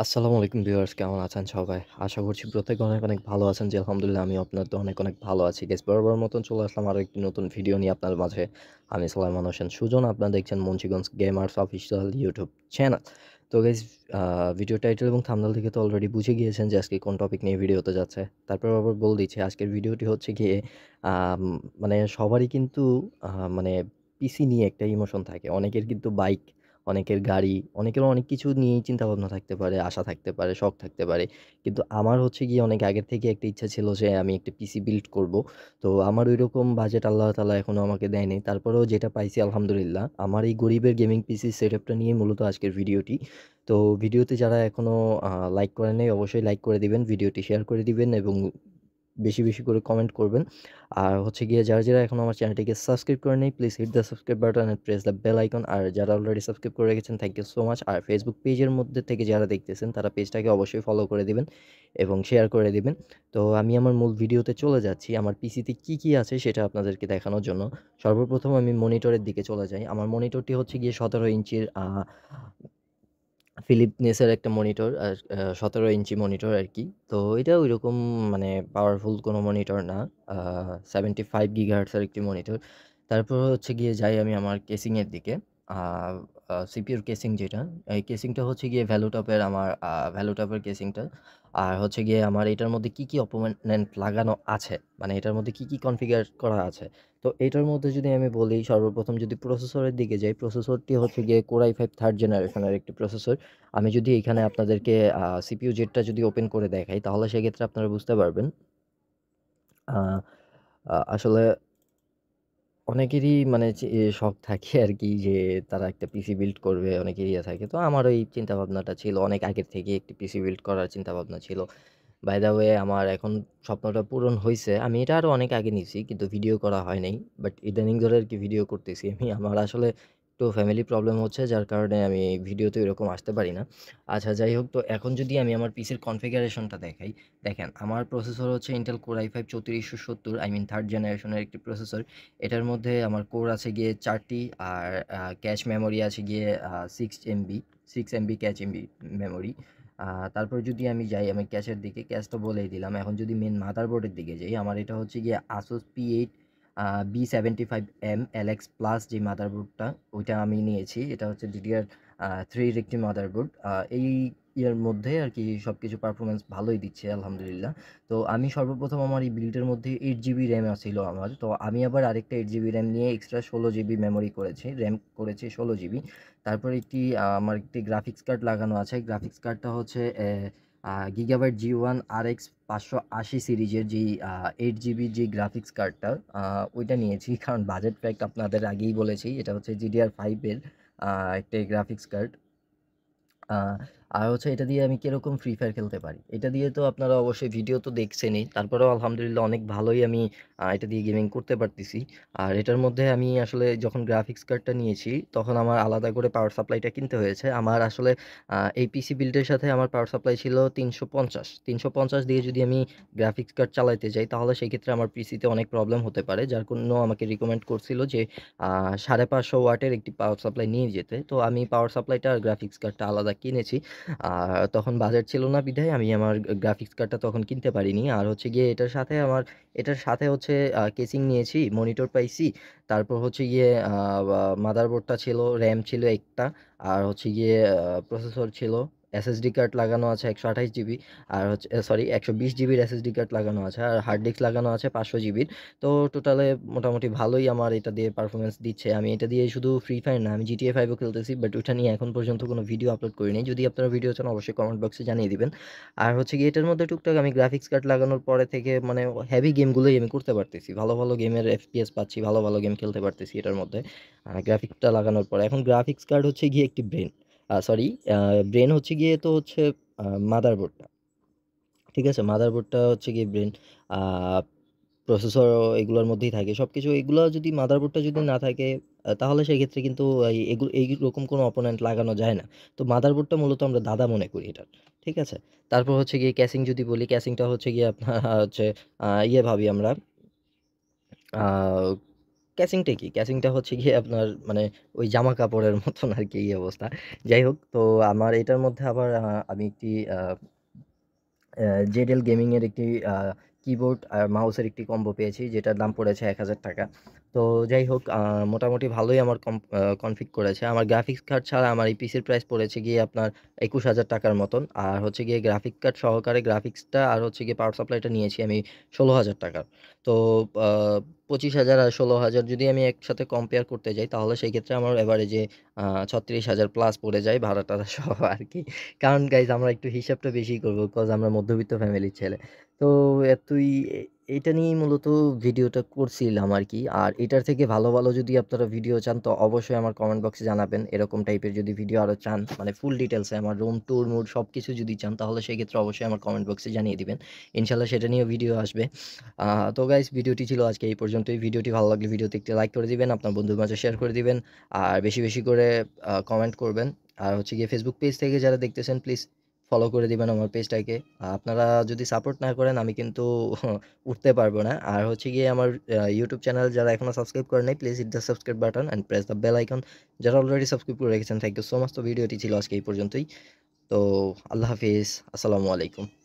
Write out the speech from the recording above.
আসসালামু আলাইকুম ভিউয়ার্স কেমন আছেন সবাই আশা করছি প্রত্যেক অনেক অনেক ভালো আছেন যে আলহামদুলিল্লাহ আমি আপনাদের অনেক অনেক ভালো আছি গেস বরাবর মতন চলে আসলাম আরও একটি নতুন ভিডিও নিয়ে আপনার মাঝে আমি সালাইমান হোসেন সুজন আপনারা দেখছেন Munshiganj gamers official YouTube channel তো গেস ভিডিও টাইটেল এবং থামদাল থেকে তো অলরেডি বুঝে গিয়েছেন যে আজকে কোন টপিক নিয়ে ভিডিও হতে যাচ্ছে তারপর আবার বল দিচ্ছি আজকের ভিডিওটি হচ্ছে গিয়ে মানে সবারই কিন্তু মানে পিসি নিয়ে একটা ইমোশন থাকে অনেকের কিন্তু বাইক অনেকের গাড়ি অনেকের অনেক কিছু নিয়েই চিন্তাভাবনা থাকতে পারে আশা থাকতে পারে শখ থাকতে পারে কিন্তু আমার হচ্ছে গিয়ে অনেক আগের থেকে একটা ইচ্ছা ছিল যে আমি একটা পিসি বিল্ড করব তো আমার ওই রকম বাজেট আল্লাহ তালা এখনও আমাকে দেয়নি তারপরেও যেটা পাইছি আলহামদুলিল্লাহ আমার এই গরিবের গেমিং পিসি সেট আপটা নিয়ে মূলত আজকের ভিডিওটি তো ভিডিওতে যারা এখনও লাইক করে নেই অবশ্যই লাইক করে দিবেন ভিডিওটি শেয়ার করে দিবেন এবং বেশি বেশি করে কমেন্ট করবেন আর হচ্ছে গিয়ে যারা যারা এখন আমার চ্যানেলটিকে সাবস্ক্রাইব করে নেই please hit the subscribe button and press the bell icon আর যারা অলরেডি সাবস্ক্রাইব করে রেখেছেন থ্যাংক ইউ সো মাচ আর ফেসবুক পেজের মধ্যে থেকে যারা দেখতেছেন তারা পেজটাকে অবশ্যই ফলো করে দেবেন এবং শেয়ার করে দেবেন তো আমি আমার মূল ভিডিওতে চলে যাচ্ছি আমার পিসিতে কি কি আছে সেটা আপনাদেরকে দেখানোর জন্য সর্বপ্রথম আমি মনিটরের দিকে চলে যাই আমার মনিটরটি হচ্ছে গিয়ে সতেরো ইঞ্চির ফিলিপনেসের একটা মনিটর আর সতেরো ইঞ্চি মনিটর আর কি তো এটা ওই রকম মানে পাওয়ারফুল কোনো মনিটর না সেভেন্টি ফাইভ গিগাহার্টসের একটি মনিটর তারপর হচ্ছে গিয়ে যাই আমি আমার কেসিংয়ের দিকে সিপিউর কেসিং যেটা এই কেসিংটা হচ্ছে গিয়ে ভ্যালুটপের আমার ভ্যালুটপের কেসিংটা আর হচ্ছে গিয়ে আমার এটার মধ্যে কি কি অপমেন্ট লাগানো আছে মানে এটার মধ্যে কি কি কনফিগার করা আছে তো এটার মধ্যে যদি আমি বলি সর্বপ্রথম যদি প্রসেসরের দিকে যাই প্রসেসরটি হচ্ছে গিয়ে কোরাই ফাইভ থার্ড জেনারেশনের একটি প্রসেসর আমি যদি এখানে আপনাদেরকে সিপিউ জেটটা যদি ওপেন করে দেখাই তাহলে সেক্ষেত্রে আপনারা বুঝতে পারবেন আসলে অনেকেরই মানে শখ থাকে আর কি যে তারা একটা পিসি বিল্ড করবে অনেকের ইয়ে থাকে তো ওই চিন্তা চিন্তাভাবনাটা ছিল অনেক আগের থেকে একটি পিসি বিল্ড করার চিন্তাভাবনা ছিল বাই দা ওয়ে আমার এখন স্বপ্নটা পূরণ হয়েছে আমি এটা আরও অনেক আগে নিয়েছি কিন্তু ভিডিও করা হয় নাই বাট ইদানিং ধরে আর কি ভিডিও করতেছি আমি আমার আসলে একটু ফ্যামিলি প্রবলেম হচ্ছে যার কারণে আমি ভিডিওতে এরকম আসতে পারি না আচ্ছা যাই হোক তো এখন যদি আমি আমার পিসির কনফিগারেশনটা দেখাই দেখেন আমার প্রসেসর হচ্ছে ইন্টেল কোর আই ফাইভ চৌত্রিশশো সত্তর আই মিন থার্ড জেনারেশনের একটি প্রসেসর এটার মধ্যে আমার কোর আছে গিয়ে চারটি আর ক্যাশ মেমোরি আছে গিয়ে six MB six MB cache MB memory তারপর যদি আমি যাই আমি ক্যাশের দিকে ক্যাশটা বলেই দিলাম এখন যদি মেন মাদারবোর্ডের দিকে যাই আমার এটা হচ্ছে গিয়ে Asus P eight B seventy five M X plus যে মাদারবোর্ডটা ওইটা আমি নিয়েছি এটা হচ্ছে ডিডিআর থ্রি রিক্টি মাদারবোর্ড এই ইয়ার মধ্যে আর কি সব কিছু পারফরমেন্স ভালোই দিচ্ছে আলহামদুলিল্লাহ তো আমি সর্বপ্রথম আমার এই বিল্ডের মধ্যে এইট জিবি র্যাম ছিল আমার তো আমি আবার আরেকটা এইট জিবি র্যাম নিয়ে এক্সট্রা ষোলো জিবি মেমোরি করেছি র্যাম করেছি ষোলো জিবি তারপর একটি আমার একটি গ্রাফিক্স কার্ড লাগানো আছে গ্রাফিক্স কার্ডটা হচ্ছে গিগাবার জি ওয়ান আর এক্স পাঁচশো আশি সিরিজের যেই এইট জিবি যে গ্রাফিক্স কার্ডটা ওইটা নিয়েছি কারণ বাজেট প্যাক আপনাদের আগেই বলেছি এটা হচ্ছে জিডিআর ফাইভের একটা গ্রাফিক্স কার্ড আর হচ্ছে এটা দিয়ে আমি কীরকম ফ্রি ফায়ার খেলতে পারি এটা দিয়ে তো আপনারা অবশ্যই ভিডিও তো দেখছেনই তারপরেও আলহামদুলিল্লাহ অনেক ভালোই আমি এটা দিয়ে গেমিং করতে পারতেছি আর এটার মধ্যে আমি আসলে যখন গ্রাফিক্স কার্ডটা নিয়েছি তখন আমার আলাদা করে পাওয়ার সাপ্লাইটা কিনতে হয়েছে আমার আসলে এই পিসি বিল্ডের সাথে আমার পাওয়ার সাপ্লাই ছিল তিনশো পঞ্চাশ তিনশো পঞ্চাশ দিয়ে যদি আমি গ্রাফিক্স কার্ড চালাইতে যাই তাহলে সেই ক্ষেত্রে আমার পিসিতে অনেক প্রবলেম হতে পারে যার জন্য আমাকে রিকমেন্ড করছিল যে সাড়ে পাঁচশো ওয়াটের একটি পাওয়ার সাপ্লাই নিয়ে যেতে তো আমি পাওয়ার সাপ্লাইটা আর গ্রাফিক্স কার্ডটা আলাদা কিনেছি আর তখন বাজার ছিল না বিধায় আমি আমার গ্রাফিক্স কার্ডটা তখন কিনতে পারিনি আর হচ্ছে গিয়ে এটার সাথে আমার এটার সাথে হচ্ছে কেসিং নিয়েছি মনিটর পাইছি তারপর হচ্ছে গিয়ে মাদারবোর্ডটা ছিল র্যাম ছিল একটা আর হচ্ছে গিয়ে প্রসেসর ছিল এসএসডি কার্ড লাগানো আছে একশো আঠাশ জিবি আর হচ্ছে সরি একশো বিশ জিবির এসএসডি কার্ড লাগানো আছে আর হার্ড ডিস্ক লাগানো আছে পাঁচশো জিবির তো টোটালে মোটামুটি ভালোই আমার এটা দিয়ে পারফরমেন্স দিচ্ছে আমি এটা দিয়ে শুধু ফ্রি ফায়ার না আমি জিটিএ ফাইভও খেলতেছি বাট ওইটা নিয়ে এখন পর্যন্ত কোনো ভিডিও আপলোড করিনি যদি আপনারা ভিডিও চান অবশ্যই কমেন্ট বক্সে জানিয়ে দিবেন আর হচ্ছে কি এটার মধ্যে টুকটাক আমি গ্রাফিক্স কার্ড লাগানোর পরে থেকে মানে হ্যাভি গেমগুলোই আমি করতে পারতেছি ভালো ভালো গেমের এফপিএস পাচ্ছি ভালো ভালো গেম খেলতে পারতেছি এটার মধ্যে আর গ্রাফিক্সটা লাগানোর পরে এখন গ্রাফিক্স কার্ড হচ্ছে গিয়ে একটি ব্রেন সরি ব্রেন হচ্ছে গিয়ে তো হচ্ছে মাদারবোর্ডটা ঠিক আছে মাদারবোর্ডটা হচ্ছে গিয়ে ব্রেন প্রসেসর এগুলোর মধ্যেই থাকে সব কিছু এগুলো যদি মাদারবোর্ডটা যদি না থাকে তাহলে সেক্ষেত্রে কিন্তু এগুলো এইরকম কোনো অপোনেন্ট লাগানো যায় না তো মাদারবোর্ডটা মূলত আমরা দাদা মনে করি এটার ঠিক আছে তারপর হচ্ছে গিয়ে ক্যাসিং যদি বলি ক্যাসিংটা হচ্ছে গিয়ে আপনার হচ্ছে ইয়ে ভাবি আমরা ক্যাসিংটা কি ক্যাসিংটা হচ্ছে গিয়ে আপনার মানে ওই জামা কাপড়ের মতন আর কি এই অবস্থা যাই হোক তো আমার এটার মধ্যে আবার আমি একটি জেডেল গেমিংয়ের একটি কিবোর্ড আর মাউসের একটি কম্বো পেয়েছি যেটার দাম পড়েছে এক হাজার টাকা তো যাই হোক মোটামুটি ভালোই আমার কনফিক করেছে আমার গ্রাফিক্স কার্ড ছাড়া আমার এই পিসির প্রাইস পড়েছে গিয়ে আপনার একুশ হাজার টাকার মতন আর হচ্ছে গিয়ে গ্রাফিক্স কার্ড সহকারে গ্রাফিক্সটা আর হচ্ছে গিয়ে পাওয়ার সাপ্লাইটা নিয়েছি আমি ষোলো হাজার টাকার তো পঁচিশ হাজার আর ষোলো হাজার যদি আমি একসাথে কম্পেয়ার করতে যাই তাহলে সেই ক্ষেত্রে আমার অ্যাভারেজে ছত্রিশ হাজার প্লাস পড়ে যায় ভাড়া টাড়া সহ আর কি কারণ গাইজ আমরা একটু হিসাবটা বেশি করবো বিকজ আমরা মধ্যবিত্ত ফ্যামিলির ছেলে তো এতই এটা নিয়েই মূলত ভিডিওটা করছিলাম আর কি আর এটার থেকে ভালো ভালো যদি আপনারা ভিডিও চান তো অবশ্যই আমার কমেন্ট বক্সে জানাবেন এরকম টাইপের যদি ভিডিও আরও চান মানে ফুল ডিটেলসে আমার রুম ট্যুর মুড সব কিছু যদি চান তাহলে সেক্ষেত্রে অবশ্যই আমার কমেন্ট বক্সে জানিয়ে দিবেন ইনশাল্লাহ সেটা নিয়েও ভিডিও আসবে তো গাইজ ভিডিওটি ছিল আজকে এই পর্যন্তই ভিডিওটি ভালো লাগলে ভিডিওতে একটি লাইক করে দিবেন আপনার বন্ধুর মাঝে শেয়ার করে দিবেন আর বেশি বেশি করে কমেন্ট করবেন আর হচ্ছে গিয়ে ফেসবুক পেজ থেকে যারা দেখতেছেন প্লিজ ফলো করে দিবেন আমার পেজটাকে আপনারা যদি সাপোর্ট না করেন আমি কিন্তু উঠতে পারবো না আর হচ্ছে গিয়ে আমার ইউটিউব চ্যানেল যারা এখনও সাবস্ক্রাইব করে নেই please hit the subscribe button and press the bell icon যারা অলরেডি সাবস্ক্রাইব করে রেখেছেন থ্যাংক ইউ সো মাচ তো ভিডিওটি ছিল আজকে এই পর্যন্তই তো আল্লাহ হাফিজ আসসালামু আলাইকুম